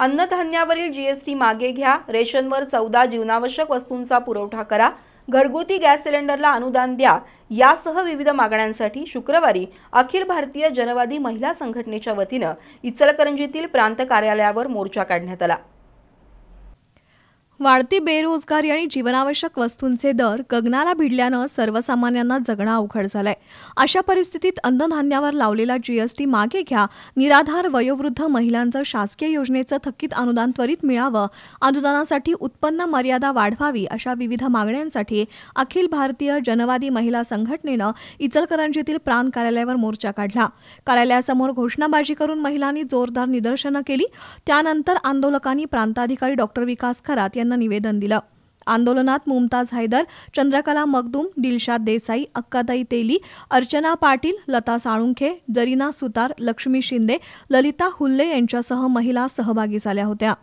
अन्नधान्यावरील GST मागे घ्या रेशनवर चौदा जीवनावश्यक वस्तूंचा पुरवठा करा घरगुती गॅस सिलेंडरला अनुदान द्या यासह विविध मागण्यांसाठी शुक्रवारी अखिल भारतीय जनवादी महिला संघटनेच्या वतीनं इचलकरंजीतील प्रांत कार्यालयावर मोर्चा काढण्यात आला वाढती बेरोजगारी आणि जीवनावश्यक वस्तूंचे दर गगनाला भिडल्यानं सर्वसामान्यांना जगणं अवघड झालंय अशा परिस्थितीत अन्नधान्यावर लावलेला जीएसटी मागे घ्या निराधार वयोवृद्ध महिलांचं शासकीय योजनेचं थकीत अनुदान त्वरित मिळावं अनुदानासाठी उत्पन्न मर्यादा वाढवावी अशा विविध मागण्यांसाठी अखिल भारतीय जनवादी महिला संघटनेनं इचलकरंजीतील प्राण कार्यालयावर मोर्चा काढला कार्यालयासमोर घोषणाबाजी करून महिलांनी जोरदार निदर्शनं केली त्यानंतर आंदोलकांनी प्रांताधिकारी डॉक्टर विकास खरात यांना यांना निवेदन दिलं आंदोलनात मुमताज हैदर चंद्रकला मगदूम दिलशाद देसाई अक्काताई तेली अर्चना पाटील लता साळुंखे जरीना सुतार लक्ष्मी शिंदे ललिता हुल्ले यांच्यासह महिला सहभागी झाल्या होत्या